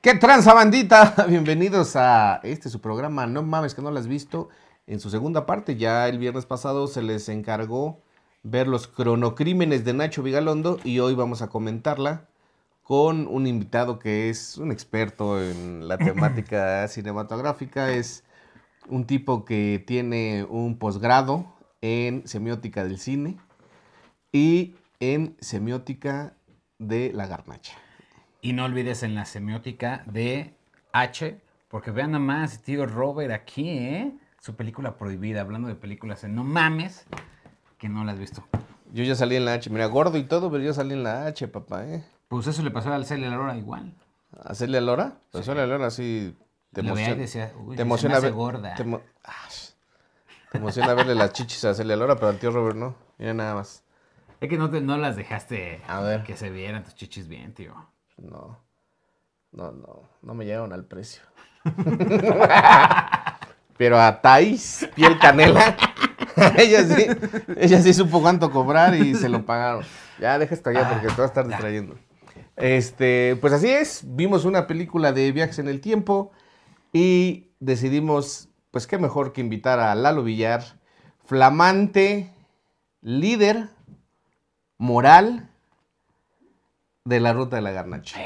¿Qué tranza bandita? Bienvenidos a este su programa No mames que no lo has visto en su segunda parte. Ya el viernes pasado se les encargó ver los cronocrímenes de Nacho Vigalondo y hoy vamos a comentarla con un invitado que es un experto en la temática cinematográfica. Es un tipo que tiene un posgrado en semiótica del cine y en semiótica de la garnacha. Y no olvides en la semiótica de H, porque vean nada más, tío Robert aquí, ¿eh? Su película prohibida, hablando de películas en No Mames, que no la has visto. Yo ya salí en la H, mira, gordo y todo, pero yo salí en la H, papá, ¿eh? Pues eso le pasó a Celia Lora igual. ¿A Celia Lora? Pues Celia Lora sí te emociona. te emociona ver, Te, emociona verle las chichis a Celia Lora, pero al tío Robert no. Mira nada más. Es que no, no las dejaste que se vieran tus chichis bien, tío. No. No, no. No me llegaron al precio. pero a Thais, piel canela. ella sí, ella sí supo cuánto cobrar y se lo pagaron. Ya deja allá ah. porque te vas a estar distrayendo. Este, pues así es, vimos una película de viajes en el tiempo y decidimos, pues qué mejor que invitar a Lalo Villar, flamante líder moral de la ruta de la garnacha.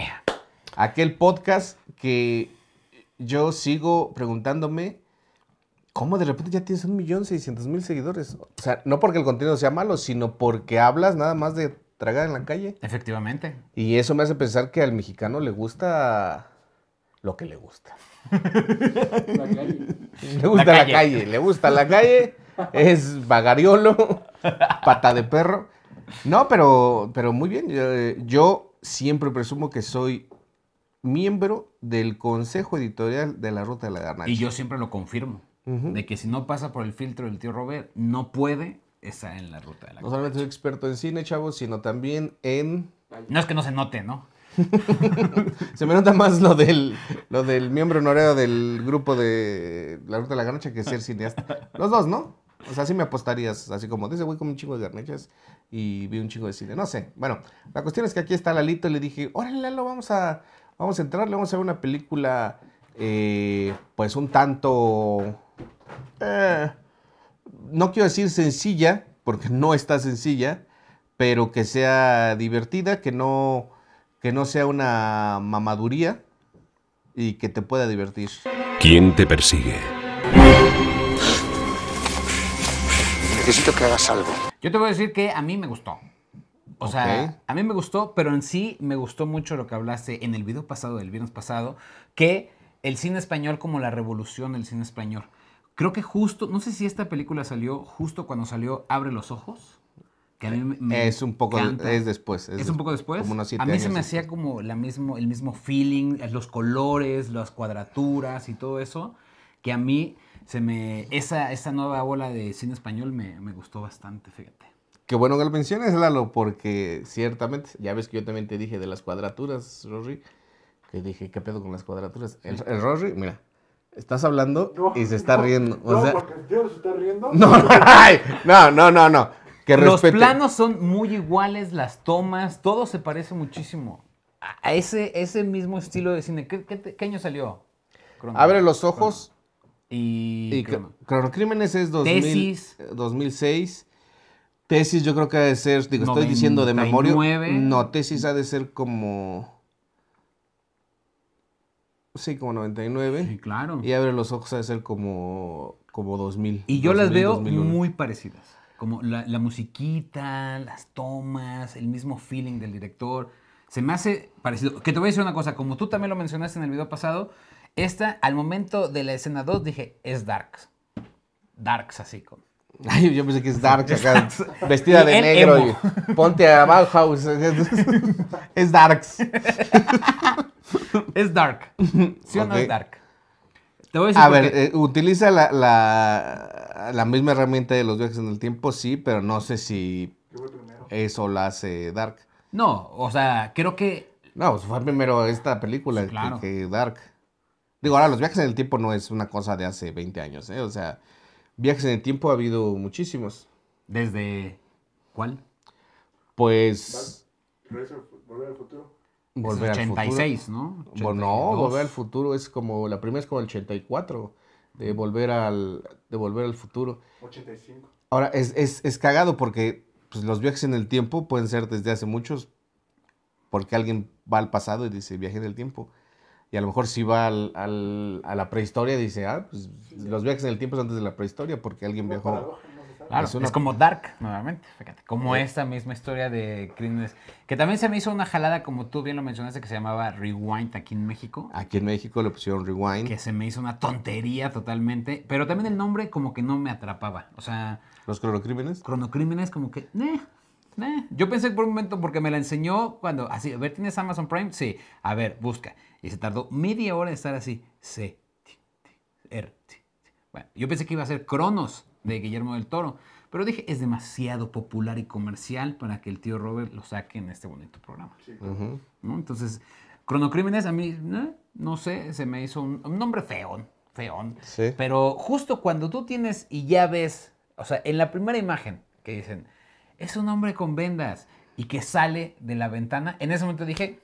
Aquel podcast que yo sigo preguntándome cómo de repente ya tienes un millón seiscientos mil seguidores. O sea, no porque el contenido sea malo, sino porque hablas nada más de tragar en la calle. Efectivamente. Y eso me hace pensar que al mexicano le gusta lo que le gusta. La calle. Le gusta la calle. le gusta la calle, es vagariolo, pata de perro. No, pero, pero muy bien. Eh, yo, siempre presumo que soy miembro del consejo editorial de la Ruta de la Garnacha. Y yo siempre lo confirmo, de que si no pasa por el filtro del tío Robert, no puede esa en la ruta de la No solamente soy experto en cine, chavos, sino también en... No es que no se note, ¿no? se me nota más lo del, lo del miembro honorario del grupo de La Ruta de la Garnacha que ser cineasta. Los dos, ¿no? O sea, sí me apostarías, así como, dice, güey, con un chingo de garnachas y vi un chingo de cine. No sé. Bueno, la cuestión es que aquí está Lalito y le dije, órale, Lalo, vamos a, vamos a entrar, le vamos a ver una película, eh, pues un tanto... Eh, no quiero decir sencilla, porque no está sencilla, pero que sea divertida, que no, que no sea una mamaduría y que te pueda divertir. ¿Quién te persigue? Necesito que hagas algo. Yo te voy a decir que a mí me gustó. O sea, a mí me gustó, pero en sí me gustó mucho lo que hablaste en el video pasado, del viernes pasado, que el cine español como la revolución del cine español. Creo que justo, no sé si esta película salió justo cuando salió Abre los Ojos. Que a mí me eh, es un poco es después es, un poco después a mí se me hacía como la mismo el mismo feeling los colores las cuadraturas y todo eso que a mí se me esa esa nueva ola de cine español me, gustó bastante fíjate Qué bueno que lo menciones, Lalo, porque ciertamente, ya ves que yo también te dije de las cuadraturas, Rory, que dije, ¿qué pedo con las cuadraturas? el Rory, mira, Estás hablando y se está riendo. no, porque el tío se está riendo. No, no, no, no, Que Los planos son muy iguales, las tomas, todo se parece muchísimo. A ese, ese mismo estilo de cine. ¿Qué, año salió? Abre los ojos. Y. y Cronocrímenes es 2006. Eh, tesis, yo creo que ha de ser. Digo, estoy diciendo de memoria. No, tesis ha de ser como. Sí, como 99. Sí, claro. Y abre los ojos a ser como, como 2000. Y yo las veo muy parecidas. Como la, la, musiquita, las tomas, el mismo feeling del director. Se me hace parecido. Que te voy a decir una cosa, como tú también lo mencionaste en el video pasado, esta, al momento de la escena 2, dije, es Darks. Darks, así como. Ay, yo pensé que es Dark, acá, vestida de negro. Y ponte a House. es Dark. es Dark. ¿Sí o no es Dark? Te voy a decir. A ver, eh, utiliza la, misma herramienta de los viajes en el tiempo, sí, pero no sé si eso la hace Dark. No, o sea, creo que. No, pues, fue primero esta película que, Dark. Digo, ahora los viajes en el tiempo no es una cosa de hace 20 años, ¿eh? O sea. Viajes en el tiempo ha habido muchísimos. ¿Desde cuál? Pues. ¿Volver al futuro? Volver 86, al futuro. ¿no? No, Volver al futuro es como. La primera es como el 84. De volver al, de volver al futuro. 85. Ahora, es, es, es cagado porque pues, los viajes en el tiempo pueden ser desde hace muchos. Porque alguien va al pasado y dice viaje en el tiempo y a lo mejor si va al, al, a la prehistoria dice, ah, pues los viajes en el tiempo son antes de la prehistoria porque alguien viajó. Claro, es, como Dark, nuevamente, fíjate, como esta misma historia de Crímenes, que también se me hizo una jalada, como tú bien lo mencionaste, que se llamaba Rewind aquí en México. Aquí en México le pusieron Rewind. Que se me hizo una tontería totalmente, pero también el nombre como que no me atrapaba, o sea... ¿Los cronocrímenes? Cronocrímenes como que, eh, yo pensé por un momento porque me la enseñó cuando, así, ah, a ver, ¿tienes Amazon Prime? Sí, a ver, busca. Y se tardó media hora en estar así, C, t, R, t, Bueno, yo pensé que iba a ser Cronos de Guillermo del Toro, pero dije, es demasiado popular y comercial para que el tío Robert lo saque en este bonito programa. Entonces, Cronocrímenes a mí, eh, ¿no? sé, se me hizo un, nombre feón, feón. Pero justo cuando tú tienes y ya ves, o sea, en la primera imagen que dicen, es un hombre con vendas y que sale de la ventana, en ese momento dije,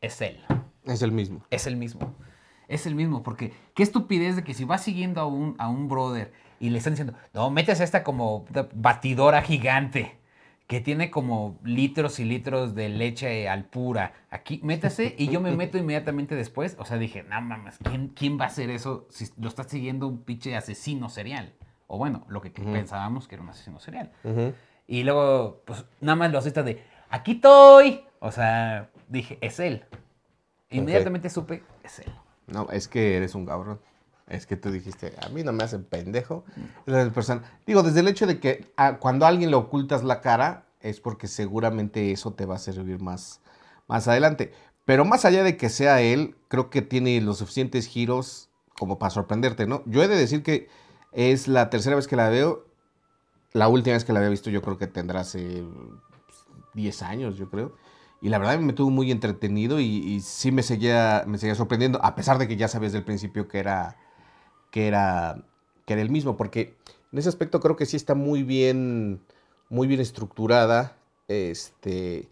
es él. Es el mismo. Es el mismo. Es el mismo, porque qué estupidez de que si vas siguiendo a un, a un brother y le están diciendo, no, metes esta como batidora gigante que tiene como litros y litros de leche al pura. Aquí, métase y yo me meto inmediatamente después. O sea, dije, no mames, ¿quién, ¿quién, va a hacer eso si lo está siguiendo un pinche asesino serial? O bueno, lo que pensábamos que era un asesino serial. Y luego, pues nada más lo asustas de, aquí estoy. O sea, dije, es él. Inmediatamente supe, es él. No, es que eres un cabrón. Es que tú dijiste, a mí no me hacen pendejo. Mm. La persona. Digo, desde el hecho de que ah, cuando a alguien le ocultas la cara, es porque seguramente eso te va a servir más, más adelante. Pero más allá de que sea él, creo que tiene los suficientes giros como para sorprenderte, ¿no? Yo he de decir que es la tercera vez que la veo la última vez que la había visto yo creo que tendrá hace 10 pues, años, yo creo. Y la verdad me tuvo muy entretenido y, sí me seguía, me seguía sorprendiendo, a pesar de que ya sabías del principio que era, que era, que era el mismo, porque en ese aspecto creo que sí está muy bien, muy bien estructurada. Este,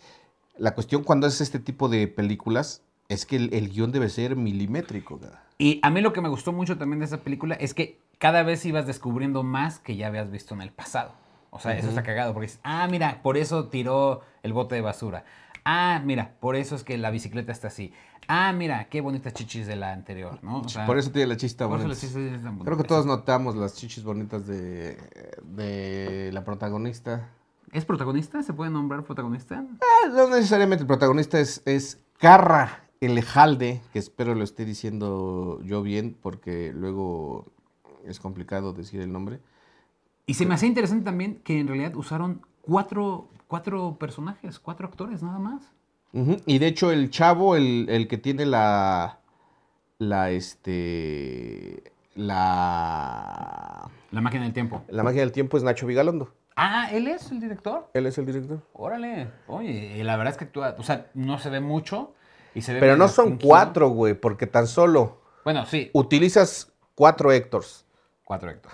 la cuestión cuando haces este tipo de películas es que el, guión debe ser milimétrico. Y a mí lo que me gustó mucho también de esa película es que cada vez ibas descubriendo más que ya habías visto en el pasado. O sea, eso está cagado porque dices, ah, mira, por eso tiró el bote de basura. Ah, mira, por eso es que la bicicleta está así. Ah, mira, qué bonitas chichis de la anterior, ¿no? por eso tiene la chista bonita. Creo que todos notamos las chichis bonitas de, la protagonista. ¿Es protagonista? ¿Se puede nombrar protagonista? Eh, no necesariamente. El protagonista es, Carra, el Halde que espero lo esté diciendo yo bien, porque luego es complicado decir el nombre. Y se me hace interesante también que en realidad usaron cuatro, cuatro personajes, cuatro actores nada más. Y de hecho el chavo, el, el, que tiene la... La este... La... La máquina del tiempo. La máquina del tiempo es Nacho Vigalondo. Ah, ¿él es el director? Él es el director. Órale. Oye, la verdad es que actúa... O sea, no se ve mucho y se ve... Pero no son cuatro, güey, porque tan solo... Bueno, sí. Utilizas cuatro Héctors. Cuatro Héctor.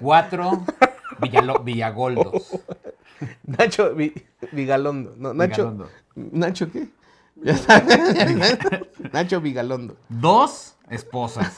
Cuatro Villagoldos. Nacho Vigalondo. Nacho, Vigalondo. ¿Nacho qué? Nacho Vigalondo. Dos esposas.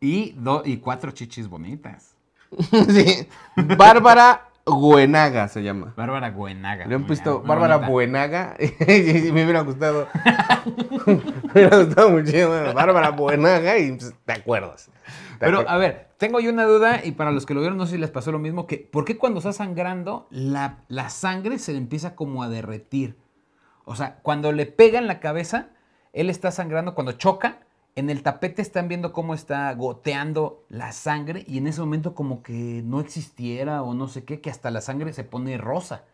y, y cuatro chichis bonitas. Sí. Bárbara Guenaga se llama. Bárbara Guenaga. Le han puesto Bárbara Buenaga. y me hubiera gustado. me hubiera gustado muchísimo. Bárbara Buenaga y pues, te acuerdas. Pero a ver, tengo yo una duda y para los que lo vieron no sé si les pasó lo mismo que ¿por qué cuando está sangrando la, la sangre se le empieza como a derretir? O sea, cuando le pega en la cabeza, él está sangrando, cuando choca, en el tapete están viendo cómo está goteando la sangre y en ese momento como que no existiera o no sé qué, que hasta la sangre se pone rosa.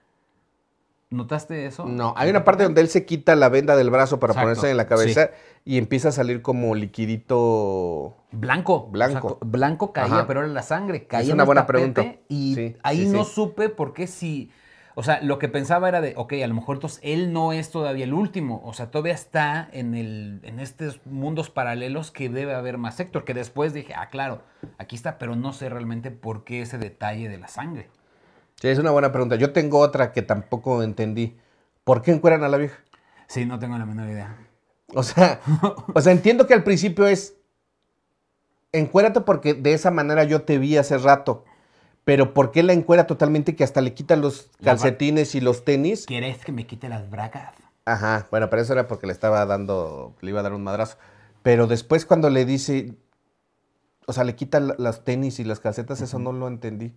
¿Notaste eso? No, hay una parte donde él se quita la venda del brazo para ponerse en la cabeza y empieza a salir como liquidito blanco. Blanco. blanco caía, pero era la sangre. Caía es una buena pregunta. Y ahí no supe por qué si o sea, lo que pensaba era de, ok, a lo mejor entonces él no es todavía el último. O sea, todavía está en, el, en estos mundos paralelos que debe haber más sector. Que después dije, ah, claro, aquí está, pero no sé realmente por qué ese detalle de la sangre. Sí, es una buena pregunta. Yo tengo otra que tampoco entendí. ¿Por qué encueran a la vieja? Sí, no tengo la menor idea. O sea, o sea entiendo que al principio es encuérate porque de esa manera yo te vi hace rato. Pero ¿por qué la encuera totalmente que hasta le quita los calcetines y los tenis? ¿Quieres que me quite las bragas? Ajá, bueno, pero eso era porque le estaba dando, le iba a dar un madrazo. Pero después cuando le dice, o sea, le quita los tenis y las calcetas, eso no lo entendí.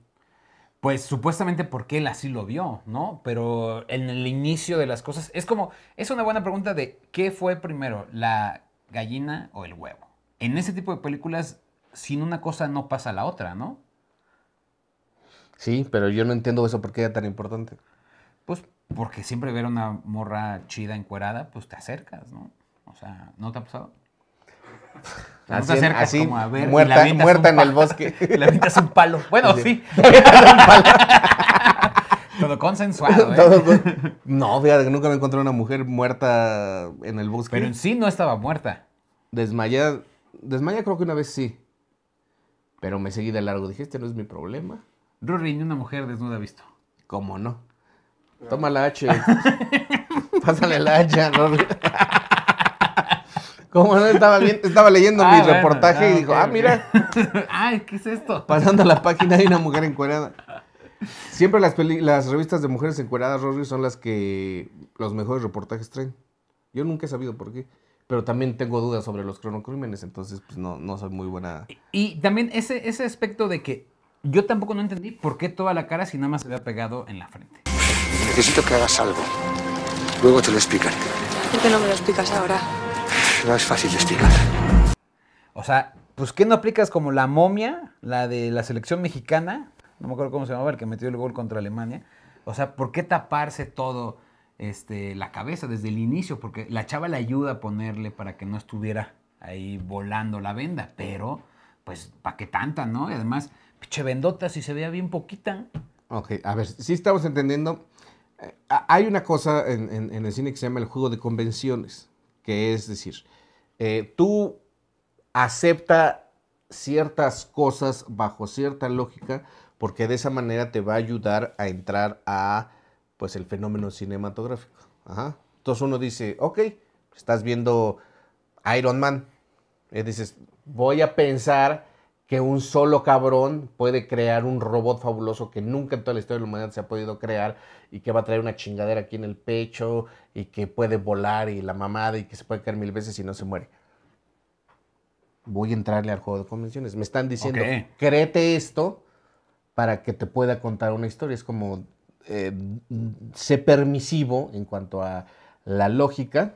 Pues supuestamente porque él así lo vio, ¿no? Pero en el inicio de las cosas, es como, es una buena pregunta de qué fue primero, la gallina o el huevo. En ese tipo de películas, sin una cosa no pasa la otra, ¿no? Sí, pero yo no entiendo eso, ¿por qué era tan importante? Pues porque siempre ver una morra chida encuerada, pues te acercas, ¿no? O sea, ¿no te ha pasado? No te acercas así, como a ver. Muerta, muerta en el bosque. La Le es un palo. Bueno, sí. Todo consensuado, ¿eh? No, fíjate que nunca me encontré una mujer muerta en el bosque. Pero en sí no estaba muerta. Desmayada. Desmaya creo que una vez sí. Pero me seguí de largo. Dijiste, no es mi problema. Rory ni una mujer desnuda ha visto. ¿Cómo no? Ah. Toma la H. Pásale la H Rory. ¿Cómo no estaba, estaba leyendo ah, mi reportaje y ah, dijo, ah, mira. Ay, ¿qué es esto? Pasando la página hay una mujer encuerada. Siempre las, revistas de mujeres encueradas, Rory, son las que los mejores reportajes traen. Yo nunca he sabido por qué. Pero también tengo dudas sobre los cronocrímenes, entonces pues, no, soy muy buena. Y, también ese aspecto de que yo tampoco no entendí por qué toda la cara si nada más se había pegado en la frente. Necesito que hagas algo. Luego te lo explicaré. ¿Por qué no me lo explicas ahora? No es fácil de explicar. O sea, pues ¿qué no aplicas como la momia, la de la selección mexicana? No me acuerdo cómo se llamaba, el que metió el gol contra Alemania. O sea, ¿por qué taparse todo este, la cabeza desde el inicio? Porque la chava le ayuda a ponerle para que no estuviera ahí volando la venda, pero pues, ¿para qué tanta, no? Y además Chevendota, si se vea bien poquita. Ok, a ver, si estamos entendiendo. Eh, hay una cosa en, el cine que se llama el juego de convenciones, que es decir, eh, tú acepta ciertas cosas bajo cierta lógica, porque de esa manera te va a ayudar a entrar a pues el fenómeno cinematográfico. Entonces uno dice, ok, estás viendo Iron Man. Y eh, dices, voy a pensar que un solo cabrón puede crear un robot fabuloso que nunca en toda la historia de la humanidad se ha podido crear y que va a traer una chingadera aquí en el pecho y que puede volar y la mamada y que se puede caer mil veces y no se muere. Voy a entrarle al juego de convenciones. Me están diciendo, créete esto para que te pueda contar una historia. Es como, eh, sé permisivo en cuanto a la lógica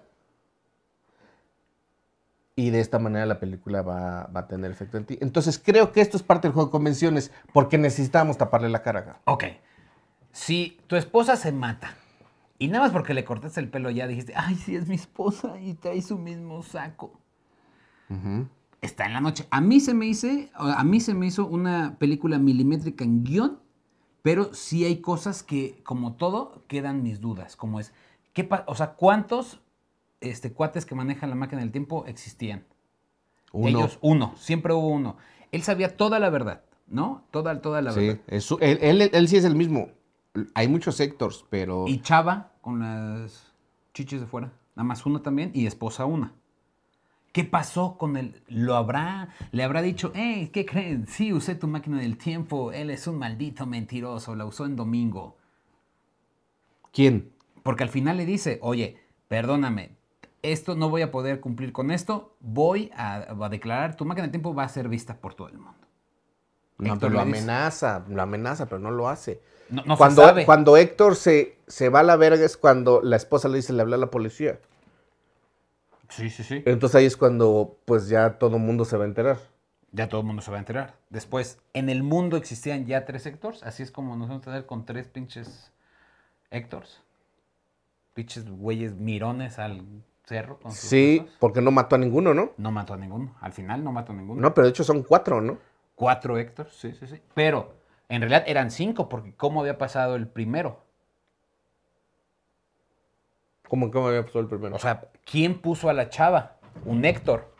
y de esta manera la película va, a tener efecto en ti. Entonces creo que esto es parte del juego de convenciones porque necesitamos taparle la cara. Ok. Si tu esposa se mata y nada más porque le cortaste el pelo ya dijiste, ay, si es mi esposa y trae su mismo saco. Está en la noche. A mí se me hizo, a mí se me hizo una película milimétrica en guión, pero sí hay cosas que, como todo, quedan mis dudas. Como es, ¿qué o sea, ¿cuántos este, cuates que manejan la máquina del tiempo existían. Uno. Ellos, uno, siempre hubo uno. Él sabía toda la verdad, ¿no? Toda, toda la verdad. él, sí es el mismo. Hay muchos sectores, pero... Y Chava con las chiches de fuera, nada más uno también y esposa una. ¿Qué pasó con él? ¿Lo habrá? ¿Le habrá dicho, ¿eh? ¿qué creen? Sí, usé tu máquina del tiempo, él es un maldito mentiroso, la usó en domingo. ¿Quién? Porque al final le dice, oye, perdóname, esto no voy a poder cumplir con esto, voy a, declarar, tu máquina de tiempo va a ser vista por todo el mundo. No, lo amenaza, lo amenaza, pero no lo hace. cuando, cuando Héctor se, se va a la verga es cuando la esposa le dice, le habla a la policía. Sí, sí, sí. Entonces ahí es cuando pues ya todo el mundo se va a enterar. Ya todo el mundo se va a enterar. Después, en el mundo existían ya tres Héctors, así es como nos vamos a tener con tres pinches Héctors. Pinches güeyes mirones al Sí, porque no mató a ninguno, ¿no? No mató a ninguno. Al final no mató a ninguno. No, pero de hecho son cuatro, ¿no? Cuatro Héctor, sí, sí, sí. Pero en realidad eran cinco, porque ¿cómo había pasado el primero? ¿Cómo, cómo había pasado el primero? O sea, ¿quién puso a la chava? Un Héctor.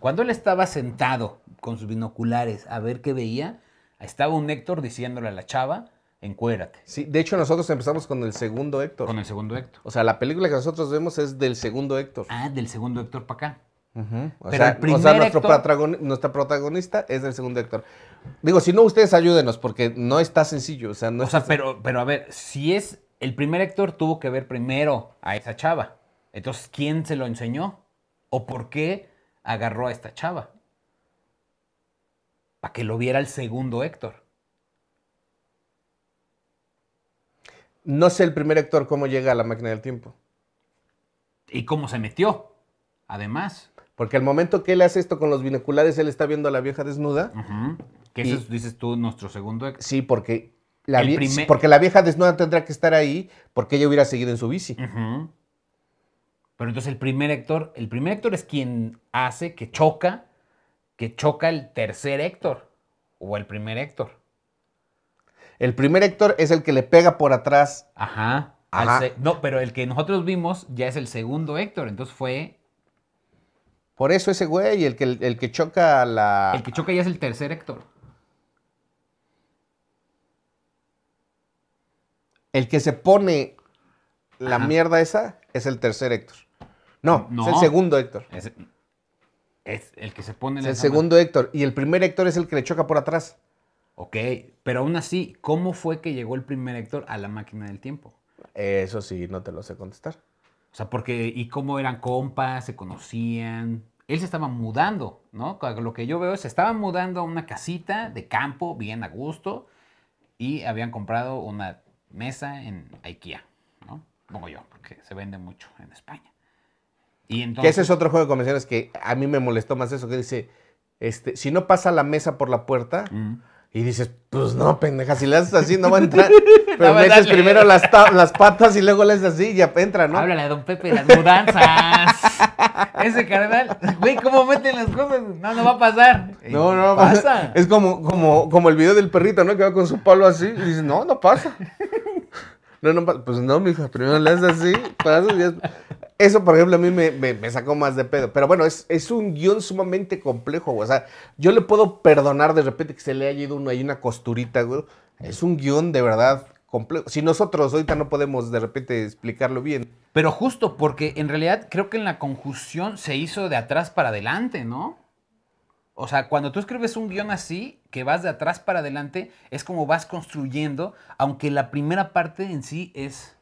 Cuando él estaba sentado con sus binoculares a ver qué veía, estaba un Héctor diciéndole a la chava Encuérate. Sí, de hecho nosotros empezamos con el segundo Héctor. Con el segundo Héctor. O sea, la película que nosotros vemos es del segundo Héctor. Ah, del segundo Héctor para acá. o, sea, nuestro nuestra protagonista es del segundo Héctor. Digo, si no, ustedes ayúdenos, porque no está sencillo. O sea, no o sea pero, pero a ver, si es el primer Héctor tuvo que ver primero a esa chava. Entonces, ¿quién se lo enseñó? ¿O por qué agarró a esta chava? Para que lo viera el segundo Héctor. No sé el primer Héctor cómo llega a la máquina del tiempo. Y cómo se metió, además. Porque al momento que él hace esto con los binoculares, él está viendo a la vieja desnuda. Que eso dices tú, nuestro segundo. Sí, porque la, porque la vieja desnuda tendrá que estar ahí porque ella hubiera seguido en su bici. Pero entonces el primer Héctor, el primer Héctor es quien hace que choca, que choca el tercer Héctor o el primer Héctor. El primer Héctor es el que le pega por atrás. Ajá. No, pero el que nosotros vimos ya es el segundo Héctor, entonces fue. Por eso ese güey, el que, el que choca la. El que choca ya es el tercer Héctor. El que se pone la mierda esa es el tercer Héctor. No, es el segundo Héctor. Es, el que se pone. Es el segundo Héctor. Y el primer Héctor es el que le choca por atrás. Ok, pero aún así, ¿cómo fue que llegó el primer Héctor a la máquina del tiempo? eso sí, no te lo sé contestar. O sea, porque, ¿y cómo eran compas? ¿Se conocían? Él se estaba mudando, ¿no? Lo que yo veo es, se estaba mudando a una casita de campo, bien a gusto, y habían comprado una mesa en IKEA, ¿no? Como yo, porque se vende mucho en España. Y Que ese es otro juego de convenciones que a mí me molestó más eso, que dice, este, si no pasa la mesa por la puerta... Y dices, pues no, pendeja, si le haces así no va a entrar. Pero metes primero las, las, patas y luego le haces así y ya entra, ¿no? Háblale a don Pepe, las mudanzas. Ese carnal, güey, ¿cómo meten las cosas? No, no va a pasar. No, no, va pasa. Es como, como, como el video del perrito, ¿no? Que va con su palo así y dice, no, no pasa. No, no pasa. Pues no, mija, primero le haces así, pasas y ya... Eso, por ejemplo, a mí me, sacó más de pedo. Pero bueno, es, un guión sumamente complejo, O sea, yo le puedo perdonar de repente que se le haya ido una, hay una costurita, güey. Es un guión de verdad complejo. Si nosotros ahorita no podemos de repente explicarlo bien. Pero justo porque en realidad creo que en la conjunción se hizo de atrás para adelante, ¿no? O sea, cuando tú escribes un guión así, que vas de atrás para adelante, es como vas construyendo, aunque la primera parte en sí es...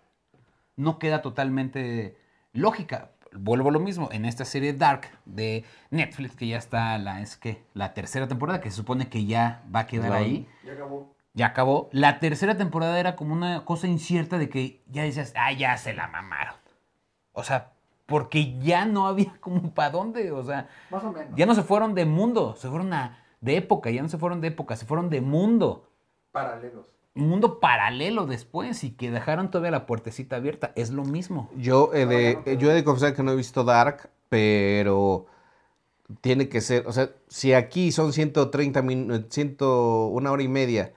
no queda totalmente lógica. Vuelvo a lo mismo, en esta serie Dark de Netflix, que ya está la, es que, la tercera temporada, que se supone que ya va a quedar ahí. Ya acabó. Ya acabó. La tercera temporada era como una cosa incierta de que ya decías, ah, ya se la mamaron. O sea, porque ya no había como para dónde, o sea, Más o menos. ya no se fueron de mundo, se fueron de época, ya no se fueron de época, se fueron de mundo. Paralelos mundo paralelo después y que dejaron todavía la puertecita abierta. Es lo mismo. Yo he de, yo de confesar que no he visto Dark, pero tiene que ser, o sea, si aquí son 130 minutos, una hora y media,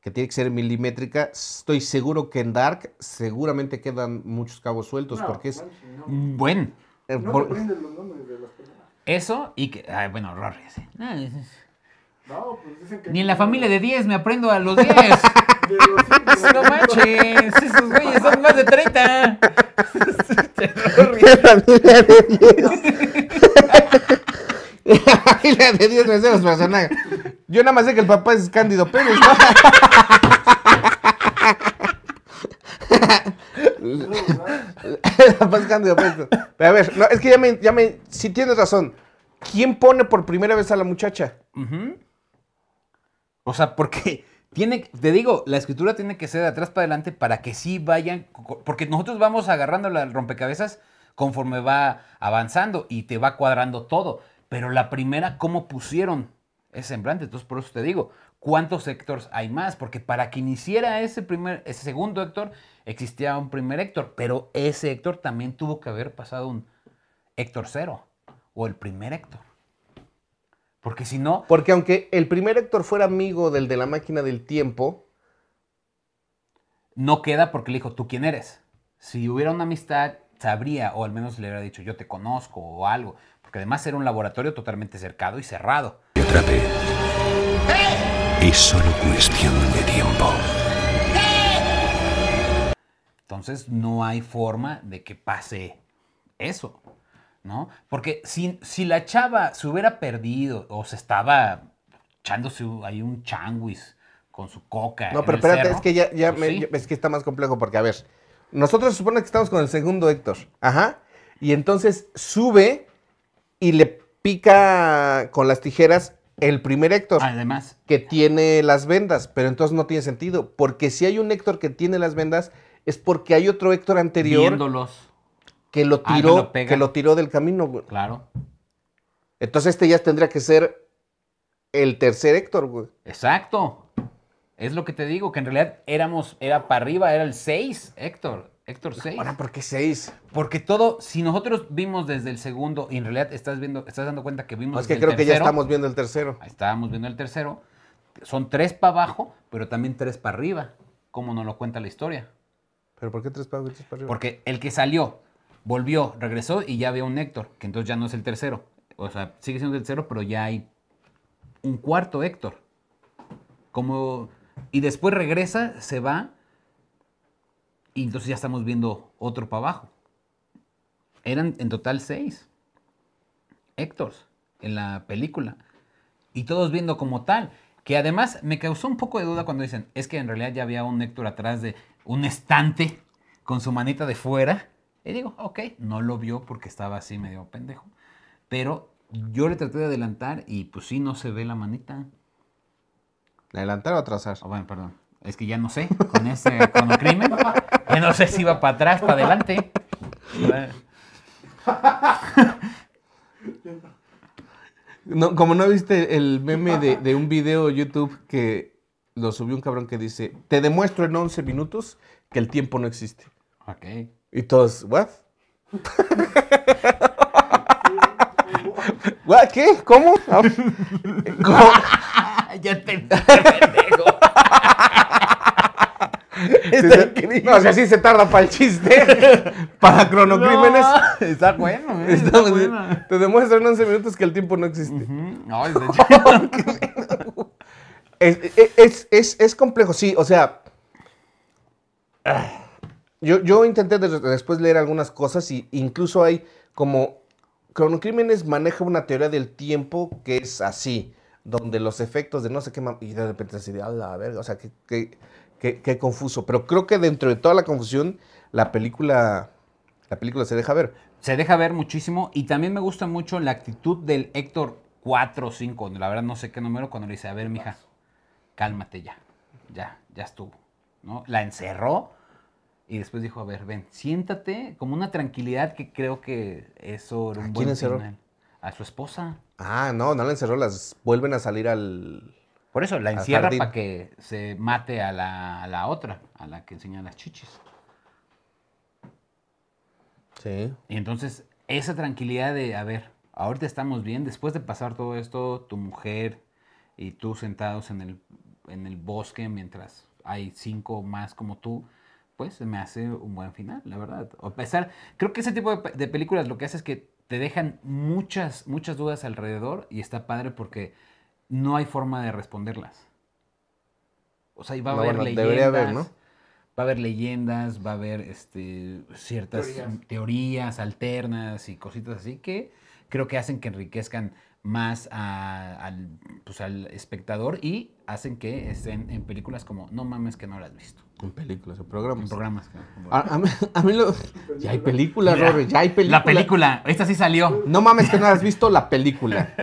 que tiene que ser milimétrica, estoy seguro que en Dark seguramente quedan muchos cabos sueltos porque es... Buen. Eso y que... bueno, Rory No, pues dicen que Ni en la familia de 10 me aprendo a los 10. Pues, no manches, esos güeyes son más de 30. familia de Dios. familia de Dios, me los personajes. Yo nada más sé que el papá es Cándido Pérez, el papá es Cándido Pérez. Pero a ver, es que ya me, ya me. Si tienes razón, ¿quién pone por primera vez a la muchacha? O sea, porque te digo, la escritura tiene que ser de atrás para adelante para que sí vayan, porque nosotros vamos agarrando el rompecabezas conforme va avanzando y te va cuadrando todo. Pero la primera, ¿cómo pusieron? ese semblante. Entonces, por eso te digo, ¿cuántos sectores hay más? Porque para que iniciara ese, primer, ese segundo Héctor, existía un primer Héctor, pero ese Héctor también tuvo que haber pasado un Héctor cero o el primer Héctor. Porque si no. Porque aunque el primer Héctor fuera amigo del de la máquina del tiempo. No queda porque le dijo, ¿tú quién eres? Si hubiera una amistad, sabría, o al menos le hubiera dicho, yo te conozco o algo. Porque además era un laboratorio totalmente cercado y cerrado. Te ¡Eh! Es solo cuestión de tiempo. Entonces no hay forma de que pase eso. ¿no? Porque si, si la chava se hubiera perdido o se estaba echándose ahí un changuis con su coca. No, pero espérate, es que ya, pues me, es que está más complejo porque, a ver, nosotros se supone que estamos con el segundo Héctor, ajá, y entonces sube y le pica con las tijeras el primer Héctor. Además. Que tiene las vendas, pero entonces no tiene sentido, porque si hay un Héctor que tiene las vendas, es porque hay otro Héctor anterior que lo tiró, que lo tiró del camino, güey. Claro. Entonces este ya tendría que ser el tercer Héctor, güey. Exacto. Es lo que te digo, que en realidad éramos, era para arriba, era el 6, Héctor. Héctor 6. Ahora, ¿por qué 6? Porque todo, si nosotros vimos desde el segundo, y en realidad estás viendo, estás dando cuenta que vimos no, es que creo que ya estamos viendo el tercero. Estábamos viendo el tercero. Son tres para abajo, pero también tres para arriba, como nos lo cuenta la historia. ¿Pero por qué tres para abajo y tres para arriba? Porque el que salió volvió, regresó y ya había un Héctor, que entonces ya no es el tercero. O sea, sigue siendo el tercero, pero ya hay un cuarto Héctor. Como, y después regresa, se va, y entonces ya estamos viendo otro para abajo. Eran en total seis Héctors en la película. Y todos viendo como tal. Que además me causó un poco de duda cuando dicen, es que en realidad ya había un Héctor atrás de un estante con su manita de fuera y digo, ok, no lo vio porque estaba así medio pendejo. Pero yo le traté de adelantar y pues sí, no se ve la manita. ¿La adelantar o atrasar? Ah, bueno, perdón. Es que ya no sé, con ese el crimen, ya no sé si va para atrás, para adelante. como no viste el meme de, de, un video YouTube que lo subió un cabrón que dice, te demuestro en 11 minutos que el tiempo no existe. Ok. Y todos, ¿what? ¿Qué? ¿Cómo? Ah, ¿Cómo? ya te pendejo. increíble. No, si así se tarda para el chiste. para cronocrímenes. está bueno, eh, está, bueno. Te demuestra en 11 minutos que el tiempo no existe. No, es de es, es, es, es complejo, sí. O sea. Ah, yo, intenté después leer algunas cosas y incluso hay como Cronocrímenes maneja una teoría del tiempo que es así, donde los efectos de no sé qué y de repente se a la o sea, qué, confuso. Pero creo que dentro de toda la confusión, la película, la película se deja ver. Se deja ver muchísimo y también me gusta mucho la actitud del Héctor 4 o 5, la verdad no sé qué número, cuando le dice, a ver, mija, cálmate ya, ya, ya estuvo. ¿no? La encerró y después dijo, a ver, ven, siéntate, como una tranquilidad que creo que eso era un ¿A buen A su esposa. Ah, no, no la encerró, las vuelven a salir al... Por eso, la encierra para que se mate a la, otra, a la que enseña las chichis. Sí. Y entonces, esa tranquilidad de, a ver, ahorita estamos bien, después de pasar todo esto, tu mujer y tú sentados en el, en el bosque mientras hay cinco más como tú, pues me hace un buen final, la verdad. A pesar, creo que ese tipo de, películas lo que hace es que te dejan muchas, muchas dudas alrededor y está padre porque no hay forma de responderlas. O sea, y va a haber leyendas. Va a haber leyendas, va a haber este, ciertas teorías. alternas y cositas así que creo que hacen que enriquezcan más a, al, pues al, espectador y hacen que estén en películas como No mames que no las has visto. En películas, en programas. En programas. A, mí, lo, Ya hay películas, Robert, ya hay películas. La película, esta sí salió. No mames que no has visto la película.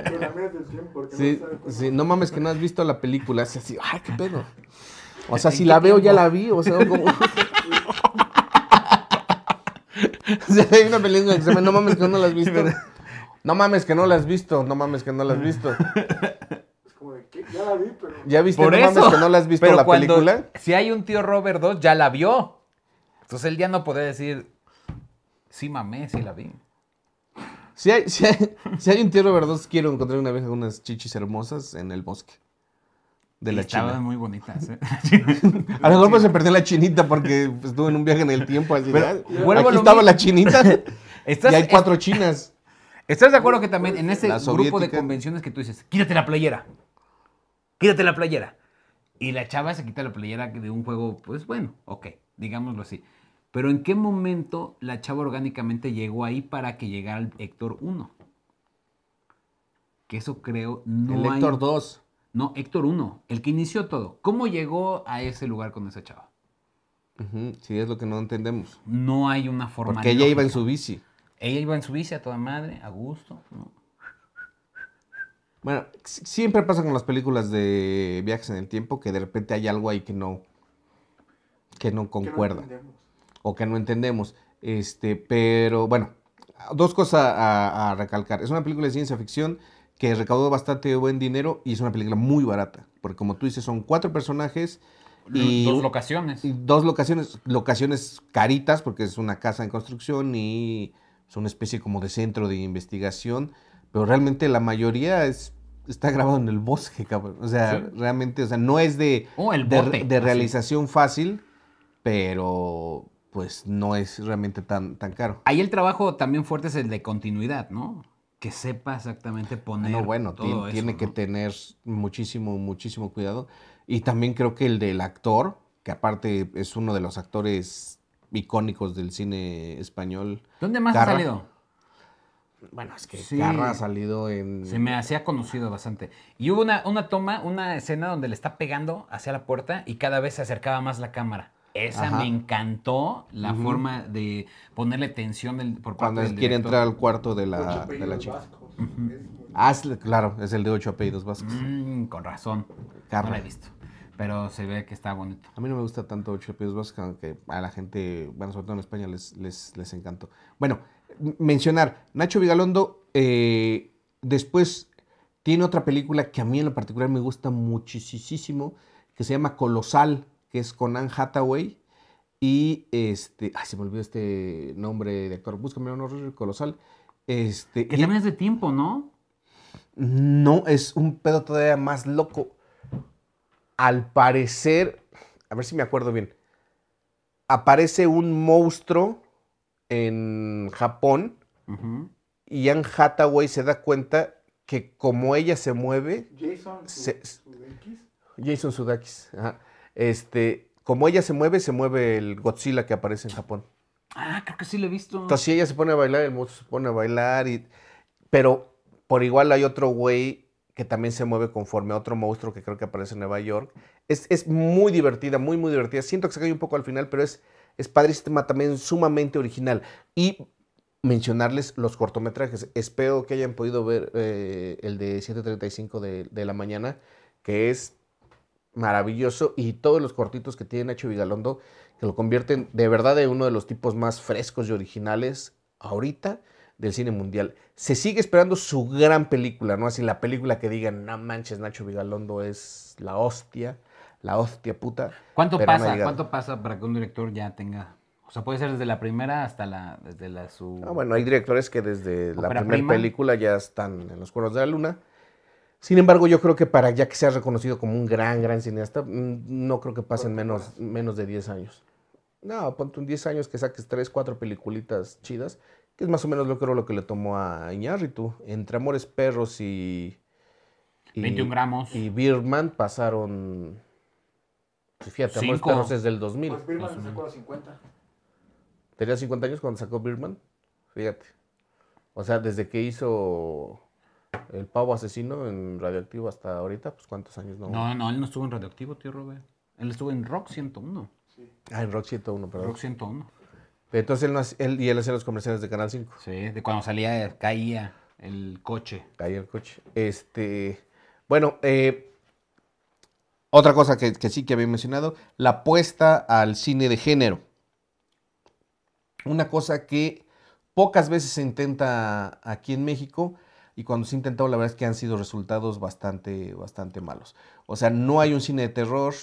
sí, no, sí, no mames que no has visto la película. Es así, ay, qué pedo. O sea, si la veo, ya la vi. O sea, como... o hay una película que se me... No mames que no la has visto. No mames que no la has visto, no mames que no la has visto. Es como de, que Ya la vi, pero... ¿Ya viste no mames que no la has visto Pero la película? Si hay un tío Robert 2, ya la vio. Entonces él ya no podía decir, sí mamé, sí la vi. Si hay, si hay, un tío Robert 2, quiero encontrar una vez con unas chichis hermosas en el bosque. De la la Estaban muy bonitas. ¿eh? A lo mejor me pues se perdió la chinita porque pues, estuvo en un viaje en el tiempo. Así, ah, Aquí estaba la chinita. y hay cuatro chinas. ¿Estás de acuerdo que también en pues, ese grupo de convenciones que tú dices, quítate la playera? Quítate la playera. Y la chava se quita la playera de un juego, pues bueno, ok, digámoslo así. Pero ¿en qué momento la chava orgánicamente llegó ahí para que llegara el Héctor 1? Que eso creo no. El Héctor 2. No, Héctor 1, el que inició todo. ¿Cómo llegó a ese lugar con esa chava? Si Sí, es lo que no entendemos. No hay una forma. Porque ella iba en su bici. Ella iba en su a toda madre, a gusto, Bueno, siempre pasa con las películas de viajes en el tiempo que de repente hay algo ahí que no que no concuerda o que no entendemos. Este, pero bueno, dos cosas a, recalcar. Es una película de ciencia ficción que recaudó bastante buen dinero y es una película muy barata, porque como tú dices son cuatro personajes y dos locaciones. dos locaciones, locaciones caritas porque es una casa en construcción y es una especie como de centro de investigación, pero realmente la mayoría es está grabado en el bosque, O sea, realmente, o sea, no es de, oh, de, realización fácil, pero pues no es realmente tan, tan caro. Ahí el trabajo también fuerte es el de continuidad, ¿no? Que sepa exactamente poner. Ah, bueno, todo tiene que tener muchísimo, muchísimo cuidado. Y también creo que el del actor, que aparte es uno de los actores icónicos del cine español. ¿Dónde más ha salido? Bueno, es que ha salido en. Se me hacía conocido bastante. Y hubo una, toma, una escena donde le está pegando hacia la puerta y cada vez se acercaba más la cámara. Esa me encantó la forma de ponerle tensión por parte Cuando él quiere entrar al cuarto de la, de la chica. Ah, claro, es el de ocho apellidos vascos. Mm, con razón. Garra. No he visto pero se ve que está bonito. A mí no me gusta tanto Ocho pies aunque a la gente, bueno, sobre todo en España, les, les, encantó. Bueno, mencionar, Nacho Vigalondo eh, después tiene otra película que a mí en lo particular me gusta muchísimo, que se llama Colosal, que es con Anne Hathaway. Y este, ay, se me olvidó este nombre de actor, búscame un colosal. Este, que es de tiempo, ¿no? No, es un pedo todavía más loco al parecer, a ver si me acuerdo bien, aparece un monstruo en Japón y Anne Hathaway se da cuenta que como ella se mueve, Jason Sudakis, Jason Sudakis este, como ella se mueve, se mueve el Godzilla que aparece en Japón. Ah, creo que sí lo he visto. Entonces si ella se pone a bailar, el monstruo se pone a bailar y, pero por igual hay otro güey que también se mueve conforme a otro monstruo que creo que aparece en Nueva York. Es, muy divertida, muy, muy divertida. Siento que se cae un poco al final, pero es, es padrísima, también sumamente original. Y mencionarles los cortometrajes. Espero que hayan podido ver eh, el de 7.35 de, de la mañana, que es maravilloso y todos los cortitos que tiene Nacho Vigalondo que lo convierten de verdad en uno de los tipos más frescos y originales ahorita del cine mundial. Se sigue esperando su gran película, ¿no? Así la película que digan, no manches, Nacho Vigalondo es la hostia, la hostia puta. ¿Cuánto pasa? ¿Cuánto pasa para que un director ya tenga? O sea, puede ser desde la primera hasta la, desde la su. Ah, bueno, hay directores que desde la primera película ya están en los cuernos de la luna. Sin embargo, yo creo que para ya que sea reconocido como un gran, gran cineasta, mm, no creo que pasen menos, menos de 10 años. No, ponte un 10 años que saques 3, 4 peliculitas chidas, que es más o menos lo que le tomó a Iñárritu. Entre Amores Perros y... y 21 gramos. Y Birman pasaron... Pues fíjate, Amores Perros es del 2000. Pues Birman sacó los 50. Tenía 50 años cuando sacó Birdman Fíjate. O sea, desde que hizo el pavo asesino en radioactivo hasta ahorita, pues cuántos años no. No, no, él no estuvo en radioactivo, tío Robert. Él estuvo en Rock 101. Ah, en Rock 101, perdón. Rock 101. Entonces él, y él hacía los comerciales de Canal 5. Sí, de cuando salía caía el coche. Caía el coche. Este, bueno, eh, otra cosa que, sí que había mencionado, la apuesta al cine de género. Una cosa que pocas veces se intenta aquí en México y cuando se ha intentado la verdad es que han sido resultados bastante, bastante malos. O sea, no hay un cine de terror,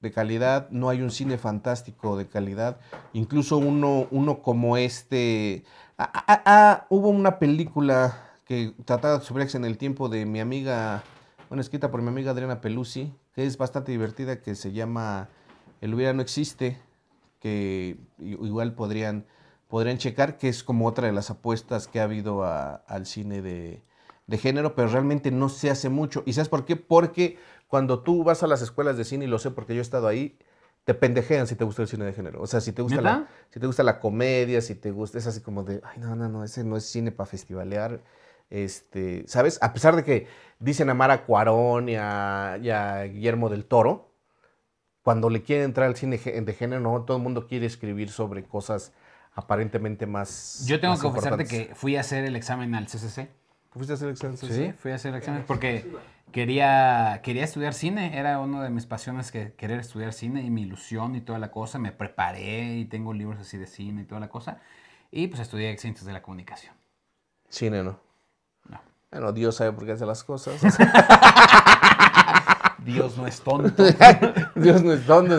de calidad, no hay un cine fantástico de calidad, incluso uno, uno como este... hubo una película que trataba sobre en el tiempo de mi amiga, bueno, escrita por mi amiga Adriana Pelusi, que es bastante divertida, que se llama El hubiera no existe, que igual podrían, podrían checar, que es como otra de las apuestas que ha habido al cine de, de género, pero realmente no se hace mucho. ¿Y sabes por qué? Porque cuando tú vas a las escuelas de cine, y lo sé porque yo he estado ahí, te pendejean si te gusta el cine de género. O sea, si te gusta, la, si te gusta la comedia, si te gusta, es así como de, ay, no, no, no, ese no es cine para festivalear. Este, ¿sabes? A pesar de que dicen amar a Cuarón y a, Guillermo del Toro, cuando le quieren entrar al cine de género, no, todo el mundo quiere escribir sobre cosas aparentemente más. Yo tengo que confesarte que fui a hacer el examen al CCC. ¿Fuiste a hacer el examen al CCC? Sí, fui a hacer el examen porque quería, quería estudiar cine, era una de mis pasiones que querer estudiar cine y mi ilusión y toda la cosa, me preparé y tengo libros así de cine y toda la cosa, y pues estudié ciencias de la comunicación. Cine, ¿no? No. Bueno, Dios sabe por qué hace las cosas. Dios no es tonto. Dios no es tonto.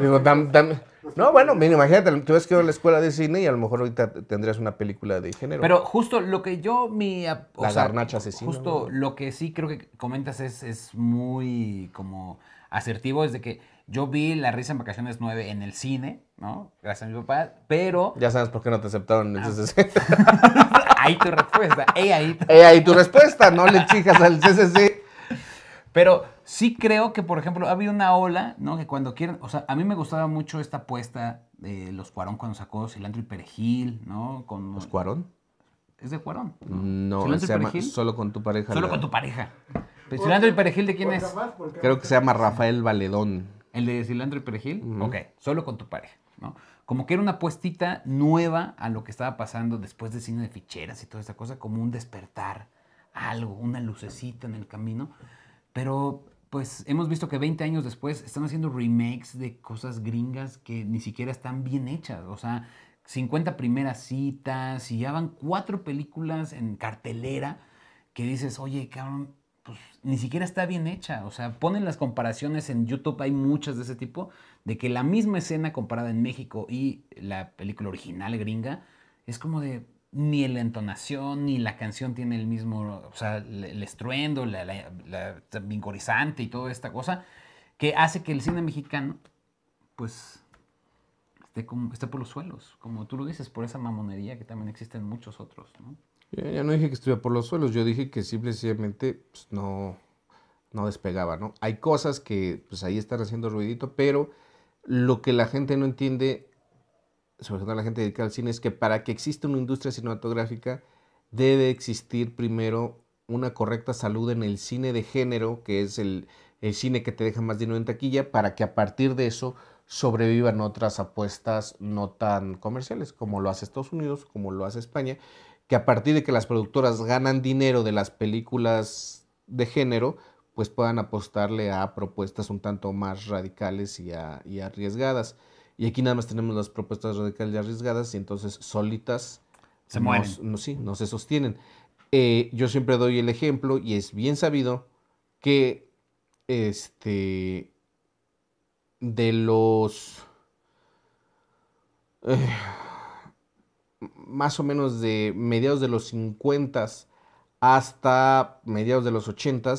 Digo, dame, dame no, bueno, imagínate, tú ves que a la escuela de cine y a lo mejor ahorita tendrías una película de género. Pero justo lo que yo, mi... O la garnacha asesina. Justo lo que sí creo que comentas es, muy como asertivo, es de que yo vi La Risa en Vacaciones 9 en el cine, ¿no? Gracias a mi papá, pero... Ya sabes por qué no te aceptaron en el CCC. Ah. ahí tu respuesta, ahí. ahí tu respuesta, no le chicas al CCC. Pero sí creo que, por ejemplo, ha habido una ola, ¿no? Que cuando quieren, o sea, a mí me gustaba mucho esta apuesta de los Cuarón cuando sacó cilantro y perejil, ¿no? Con, ¿Los Cuarón? Es de Cuarón. No, Solo con tu pareja. Solo con tu pareja. Pero pues cilantro y perejil de quién es? creo que se llama Rafael Valedón. ¿El de cilantro y perejil? Ok, solo con tu pareja, ¿no? Como que era una apuestita nueva a lo que estaba pasando después de cine de ficheras y toda esa cosa, como un despertar, algo, una lucecita en el camino. Pero pues hemos visto que 20 años después están haciendo remakes de cosas gringas que ni siquiera están bien hechas. O sea, 50 primeras citas y ya van cuatro películas en cartelera que dices, oye, cabrón, pues ni siquiera está bien hecha. O sea, ponen las comparaciones en YouTube, hay muchas de ese tipo, de que la misma escena comparada en México y la película original gringa es como de, ni la entonación, ni la canción tiene el mismo, o sea, el estruendo, la, la, vincorizante y toda esta cosa, que hace que el cine mexicano, pues, esté, como, esté por los suelos, como tú lo dices, por esa mamonería que también existen muchos otros, ¿no? Yo, no dije que estuviera por los suelos, yo dije que simplemente pues, no, no despegaba, ¿no? Hay cosas que pues ahí están haciendo ruidito, pero lo que la gente no entiende sobre todo la gente dedicada al cine, es que para que exista una industria cinematográfica debe existir primero una correcta salud en el cine de género, que es el, cine que te deja más dinero en taquilla, para que a partir de eso sobrevivan otras apuestas no tan comerciales, como lo hace Estados Unidos, como lo hace España, que a partir de que las productoras ganan dinero de las películas de género, pues puedan apostarle a propuestas un tanto más radicales y arriesgadas. Y aquí nada más tenemos las propuestas radicales y arriesgadas y entonces solitas se No, sí, no se sostienen. Eh, yo siempre doy el ejemplo y es bien sabido que este de los eh, más o menos de mediados de los 50 hasta mediados de los 80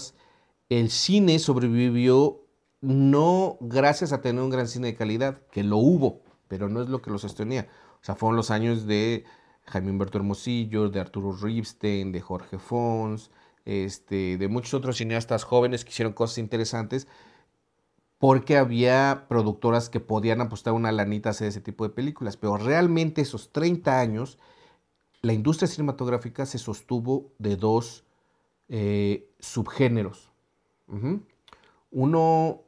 el cine sobrevivió no gracias a tener un gran cine de calidad, que lo hubo, pero no es lo que lo sostenía. O sea, fueron los años de Jaime Humberto Hermosillo, de Arturo Ripstein, de Jorge Fons, este, de muchos otros cineastas jóvenes que hicieron cosas interesantes, porque había productoras que podían apostar una lanita a hacer ese tipo de películas. Pero realmente esos 30 años, la industria cinematográfica se sostuvo de dos eh, subgéneros. Uno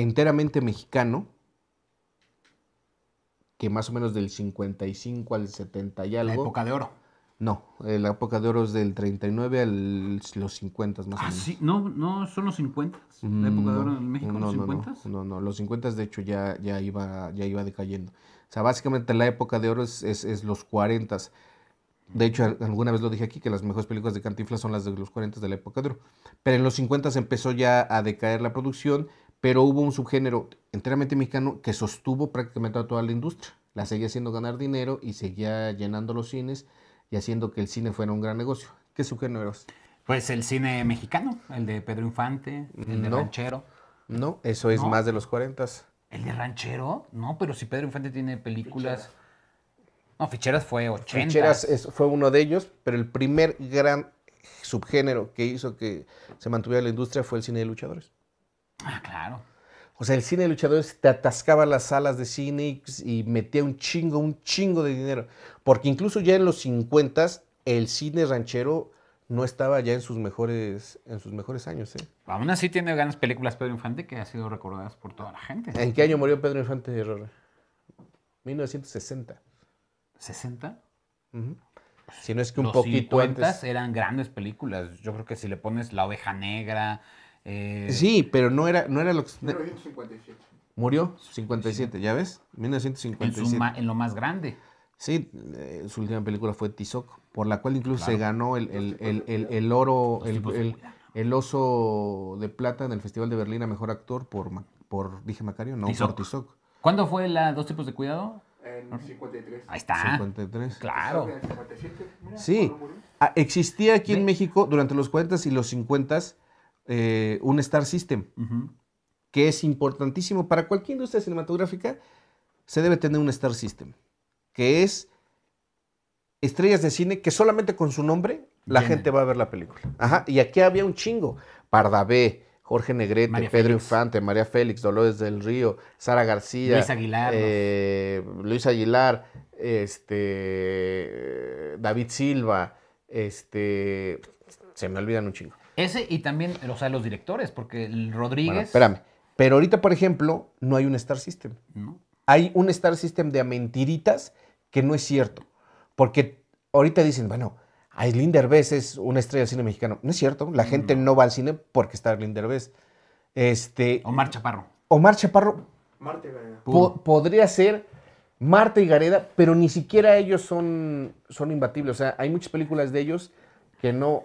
enteramente mexicano, que más o menos del 55 al 70 y algo. La época de oro. No, eh, la época de oro es del 39 a los 50 más o ah, menos. Ah, Sí, no, no son los 50. La mm, época de oro en México, no, los 50. No, no, no, los 50 de hecho ya, ya, iba, ya iba decayendo. O sea, básicamente la época de oro es, los 40. De hecho, alguna vez lo dije aquí, que las mejores películas de Cantinflas son las de los 40 de la época de oro. Pero en los 50 empezó ya a decaer la producción pero hubo un subgénero enteramente mexicano que sostuvo prácticamente a toda la industria. La seguía haciendo ganar dinero y seguía llenando los cines y haciendo que el cine fuera un gran negocio. ¿Qué subgénero Pues el cine mexicano, el de Pedro Infante, el de Ranchero. No, eso es más de los 40. ¿El de Ranchero? No, pero si Pedro Infante tiene películas... No, Ficheras fue 80. Ficheras fue uno de ellos, pero el primer gran subgénero que hizo que se mantuviera la industria fue el cine de luchadores. Ah, claro. O sea, el cine de luchadores te atascaba las salas de cine y, metía un chingo, un chingo de dinero. Porque incluso ya en los 50 el cine ranchero no estaba ya en sus mejores, en sus mejores años. ¿eh? Aún así tiene grandes películas Pedro Infante que han sido recordadas por toda la gente. ¿En qué año murió Pedro Infante de error? 1960. ¿60? Si no es que un los poquito eran grandes películas. Yo creo que si le pones La Oveja Negra, eh, sí, pero no era, no era lo que... 1957. Murió, 57, ¿ya ves? 1957. En, lo más grande. Sí, eh, su última película fue Tizoc, por la cual incluso se ganó el, oro, el, oso de plata en el Festival de Berlín a Mejor Actor por, por dije Macario, no por Tizoc. ¿Cuándo fue la Dos Tipos de Cuidado? En 53. Ahí está. 53. Claro. Sí. Ah, existía aquí en México durante los 40s y los 50s eh, un Star System, que es importantísimo para cualquier industria cinematográfica, se debe tener un Star System, que es estrellas de cine que solamente con su nombre la gente va a ver la película. y aquí había un chingo. Pardavé, Jorge Negrete, Pedro Infante, María Félix, Dolores del Río, Sara García, Luis Aguilar, eh, Luis Aguilar este, David Silva, este, se me olvidan un chingo. Ese y también, o sea, los directores, porque el Rodríguez. espérame. Pero ahorita, por ejemplo, no hay un Star System. Hay un Star System de mentiritas que no es cierto. Porque ahorita dicen, bueno, Aislinn Derbez es una estrella del cine mexicano. No es cierto. La gente no, va al cine porque está Aislinn Derbez. Este, Omar Chaparro. Omar Chaparro. Marte Gareda. podría ser Marta y Gareda, pero ni siquiera ellos son, son imbatibles. O sea, hay muchas películas de ellos que no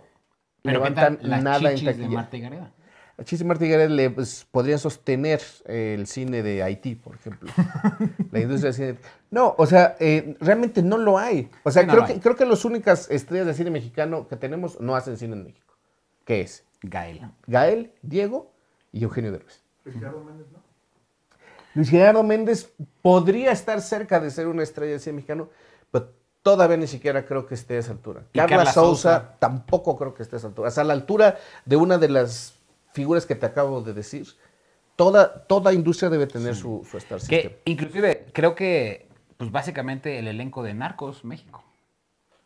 pero levantan nada en taquilla. De Marta y le pues, podrían sostener eh, el cine de Haití, por ejemplo. la industria del cine. No, o sea, eh, realmente no lo hay. O sea, creo, que, creo que las únicas estrellas de cine mexicano que tenemos no hacen cine en México. ¿Qué es? Gael. Gael, Diego y Eugenio Derbez. Luis Gerardo Méndez, ¿no? Luis Gerardo Méndez podría estar cerca de ser una estrella de cine mexicano, pero todavía ni siquiera creo que esté a esa altura. Carla, Sousa, tampoco creo que esté a esa altura. O sea, a la altura de una de las figuras que te acabo de decir, toda, toda industria debe tener su, star system. inclusive, creo que, pues básicamente, el elenco de Narcos México.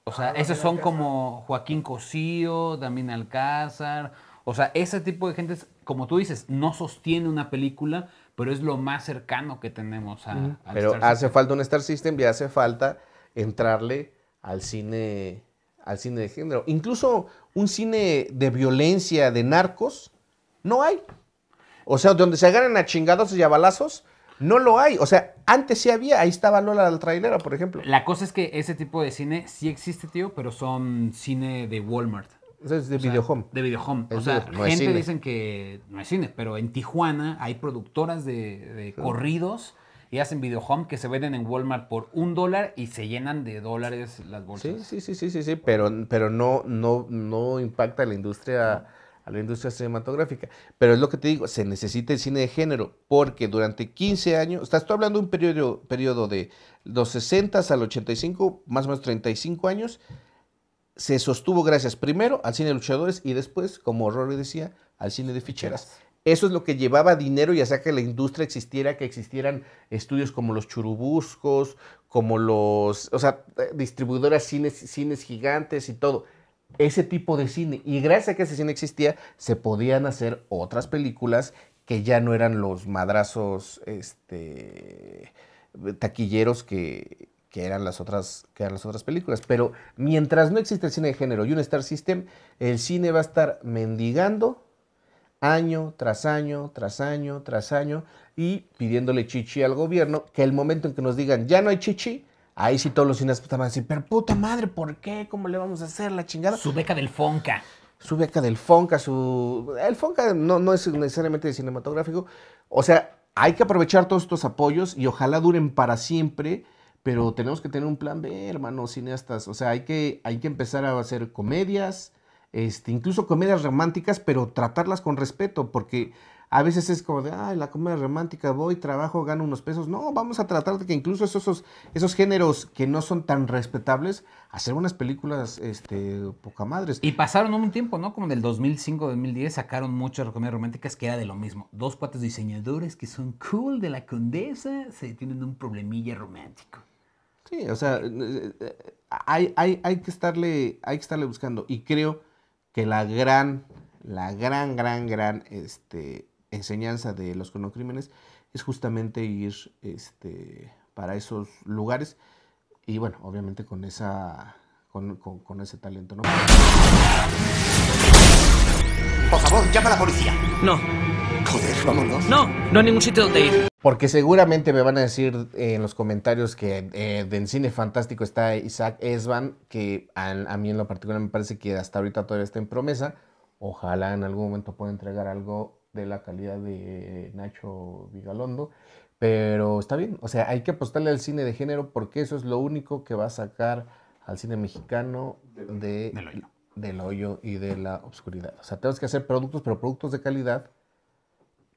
O sea, ah, esos son como Joaquín Cosío, Damián Alcázar. O sea, ese tipo de gente, como tú dices, no sostiene una película, pero es lo más cercano que tenemos a. pero hace falta un Star System y hace falta entrarle al cine, al cine de género. Incluso un cine de violencia, de narcos, no hay. O sea, donde se agarran a chingados y a balazos, no lo hay. O sea, antes sí había, ahí estaba Lola del trailera, por ejemplo. La cosa es que ese tipo de cine sí existe, tío, pero son cine de Walmart. Es de Video videohome. de videohome. o sea, gente dicen que no hay cine, pero en Tijuana hay productoras de, corridos y hacen video que se venden en Walmart por un dólar y se llenan de dólares las bolsas. Sí, sí, sí, sí, sí, sí pero, pero no, no, no impacta a la industria. a la industria cinematográfica. Pero es lo que te digo, se necesita el cine de género, porque durante 15 años, estás tú hablando de un periodo, periodo de los 60 al 85, más o menos 35 años, se sostuvo gracias primero al cine de luchadores y después, como Rory decía, al cine de ficheras. Eso es lo que llevaba dinero y hacía que la industria existiera, que existieran estudios como los churubuscos, como los, o sea, eh, distribuidoras cines, gigantes y todo. Ese tipo de cine. Y gracias a que ese cine existía, se podían hacer otras películas que ya no eran los madrazos este, taquilleros que, eran las otras que eran las otras películas. Pero mientras no existe el cine de género y un Star System, el cine va a estar mendigando año tras año, tras año, tras año, y pidiéndole chichi al gobierno, que el momento en que nos digan, ya no hay chichi, ahí sí todos los cineastas van a decir, pero puta madre, ¿por qué? ¿Cómo le vamos a hacer la chingada? Su beca del Fonca. Su beca del Fonca, su... El Fonca no, es necesariamente cinematográfico. O sea, hay que aprovechar todos estos apoyos y ojalá duren para siempre, pero tenemos que tener un plan B, hermanos cineastas. O sea, hay que, hay que empezar a hacer comedias, este, incluso comedias románticas, pero tratarlas con respeto, porque a veces es como de, ay, la comedia romántica, voy, trabajo, gano unos pesos. No, vamos a tratar de que incluso esos, esos géneros que no son tan respetables, hacer unas películas este, poca madres. Y pasaron un tiempo, ¿no? Como en el 2005-2010 sacaron muchas comedias románticas que era de lo mismo. Dos cuates diseñadores que son cool de la condesa se tienen un problemilla romántico. Sí, o sea, eh, eh, hay, hay, que, estarle, hay que estarle buscando. Y creo que la gran, la gran, gran, gran este, enseñanza de los cronocrímenes es justamente ir este, para esos lugares y bueno, obviamente con esa con, con, con, ese talento, ¿no? Por favor, llama a la policía. No. Joder, vámonos. No, no hay ningún sitio donde ir. Porque seguramente me van a decir eh, en los comentarios que eh, en Cine Fantástico está Isaac Esban, que a, mí en lo particular me parece que hasta ahorita todavía está en promesa. Ojalá en algún momento pueda entregar algo de la calidad de Nacho Vigalondo. Pero está bien, o sea, hay que apostarle al cine de género porque eso es lo único que va a sacar al cine mexicano de, del hoyo y de la oscuridad. O sea, tenemos que hacer productos, pero productos de calidad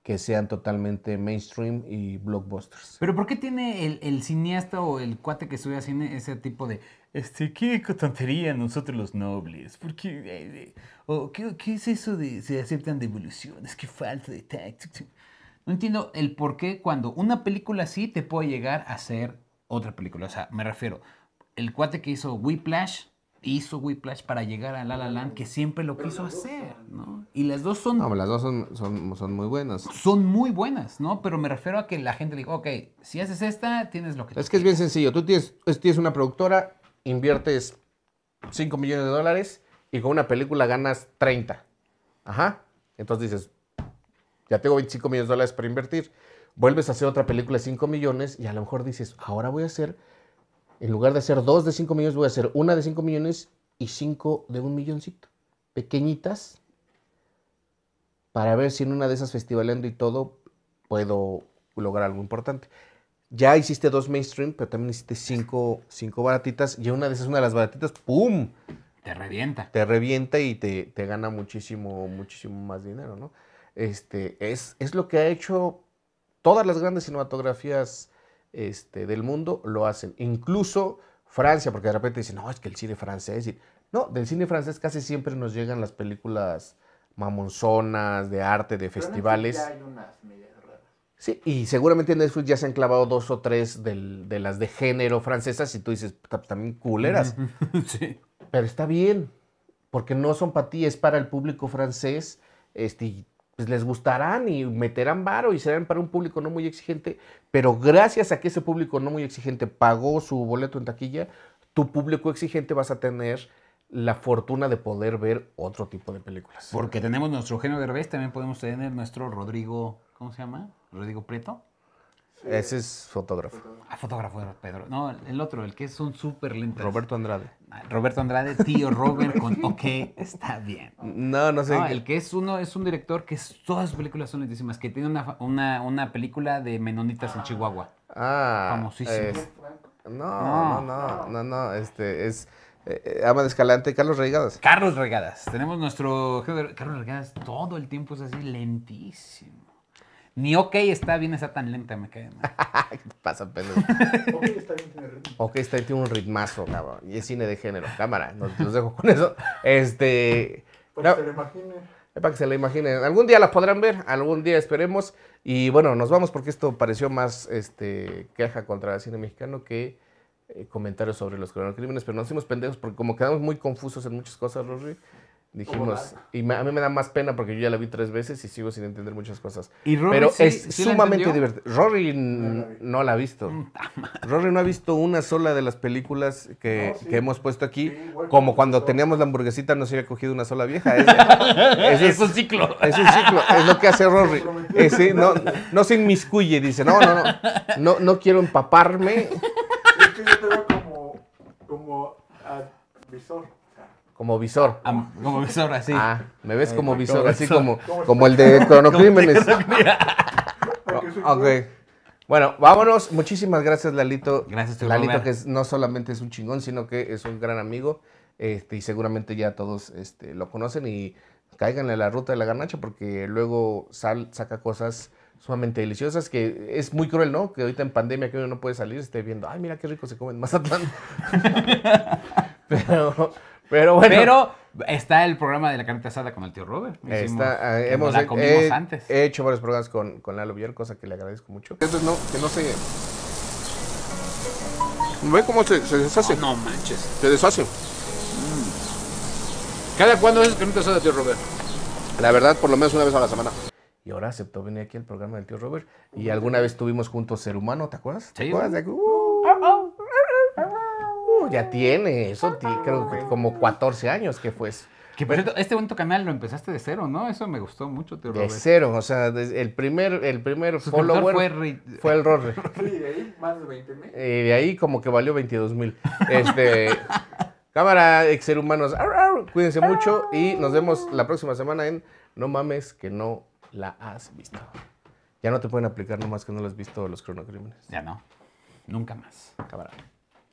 que sean totalmente mainstream y blockbusters. Pero ¿por qué tiene el, cineasta o el cuate que estudia cine ese tipo de, este, qué tontería nosotros los nobles? ¿Por eh, eh, qué, es eso de se aceptan devoluciones? ¿Qué falta de tacto? No entiendo el por qué cuando una película así te puede llegar a ser otra película. O sea, me refiero, el cuate que hizo Whiplash hizo Whiplash para llegar a La La Land, que siempre lo quiso hacer, ¿no? Y las dos son... No, las dos son, son, son, muy buenas. Son muy buenas, ¿no? Pero me refiero a que la gente dijo, ok, si haces esta, tienes lo que... Es que es bien sencillo. Tú tienes, tienes una productora, inviertes 5 millones de dólares y con una película ganas 30. Ajá. Entonces dices, ya tengo 25 millones de dólares para invertir. Vuelves a hacer otra película de 5 millones y a lo mejor dices, ahora voy a hacer en lugar de hacer dos de cinco millones, voy a hacer una de cinco millones y cinco de un milloncito. Pequeñitas. Para ver si en una de esas festivaleando y todo puedo lograr algo importante. Ya hiciste dos mainstream, pero también hiciste cinco, baratitas. Y una de esas, una de las baratitas, ¡pum! Te revienta. Te revienta y te, te gana muchísimo, muchísimo más dinero, ¿no? Este, es, es lo que ha hecho todas las grandes cinematografías este, del mundo lo hacen. Incluso Francia, porque de repente dicen, no, es que el cine francés. Y... No, del cine francés casi siempre nos llegan las películas mamonzonas, de arte, de festivales. Sí, y seguramente en Netflix ya se han clavado dos o tres de las de género francesas y tú dices, pues, también culeras. sí. Pero está bien, porque no son para ti, es para el público francés. Este, pues les gustarán y meterán varo y serán para un público no muy exigente, pero gracias a que ese público no muy exigente pagó su boleto en taquilla, tu público exigente vas a tener la fortuna de poder ver otro tipo de películas. Porque tenemos nuestro de revés, también podemos tener nuestro Rodrigo, ¿cómo se llama? Rodrigo Preto. Ese es fotógrafo. Ah, fotógrafo Pedro. No, el otro, el que es un súper lento. Roberto Andrade. Ah, Roberto Andrade, tío Robert con OK, está bien. No, no sé. No, el que es uno, es un director que todas sus películas son lentísimas, que tiene una, película de menonitas en ah. Chihuahua. Ah. famosísimo. no, no, no, no, no, este es... Eh, eh, ama de Escalante, Carlos Regadas. Carlos Regadas. Tenemos nuestro... Carlos Regadas. todo el tiempo es así lentísimo. Ni OK está bien, está tan lenta, me cae. Pasa pendejo? ok está bien, tiene ritmo. Ok está tiene un ritmazo, cabrón. Y es cine de género. Cámara, nos, dejo con eso. Este. Pues eh, para que se lo imagine. Para que se lo imaginen. Algún día la podrán ver, algún día esperemos. Y bueno, nos vamos porque esto pareció más este, queja contra el cine mexicano que eh, comentarios sobre los crímenes. Pero nos hicimos pendejos porque como quedamos muy confusos en muchas cosas, Rory. Dijimos, y a mí me da más pena porque yo ya la vi tres veces y sigo sin entender muchas cosas. Pero es sumamente divertido. Rory no la ha visto. Mm, Rory no ha visto una sola de las películas que, hemos puesto aquí. como cuando teníamos la hamburguesita no se había cogido una sola vieja. Es, un ciclo. Es un ciclo. Es lo que hace Rory. Eh, no, se inmiscuye. Dice, no, no, no. No, no quiero empaparme. Es que yo como, como como visor. Ah, como visor, así. Ah, me ves eh, como visor, así como, como, el de cronocrímenes. Bueno, vámonos. Muchísimas gracias, Lalito. Gracias, Lalito, que no solamente es un chingón, sino que es un gran amigo. Este, y seguramente ya todos este, lo conocen y cáiganle a la ruta de la garnacha porque luego sal, saca cosas sumamente deliciosas, que es muy cruel, ¿no? Que ahorita en pandemia que uno no puede salir, esté viendo, ay, mira qué rico se come en Mazatlán. Pero pero bueno. Pero está el programa de la carnita asada con el tío Robert. Ah, hemos, hecho varios programas con, con Lalo cosa que le agradezco mucho. Entonces, no, que no se. ¿Ve cómo se, deshace? no manches. Se deshace. ¿Cada cuándo es carnita asada, tío Robert? La verdad, por lo menos una vez a la semana. Y ahora aceptó venir aquí al programa del tío Robert. Y alguna vez estuvimos juntos Ser Humano, ¿te acuerdas? Sí. ¿Te acuerdas? De... Uh, oh, oh. Uh, ya tiene, eso creo que como 14 años que fue este bonito canal lo empezaste de cero, ¿no? Eso me gustó mucho, te De cero, o sea, el primer, el primer follower fue, el Rorre. Y de ahí más de 20 mil. Y eh, de ahí como que valió 22 mil. Este, cámara, ex ser humanos, cuídense mucho y nos vemos la próxima semana en No mames que no la has visto. Ya no te pueden aplicar nomás que no lo has visto los cronocrímenes. Ya no, nunca más. Cámara.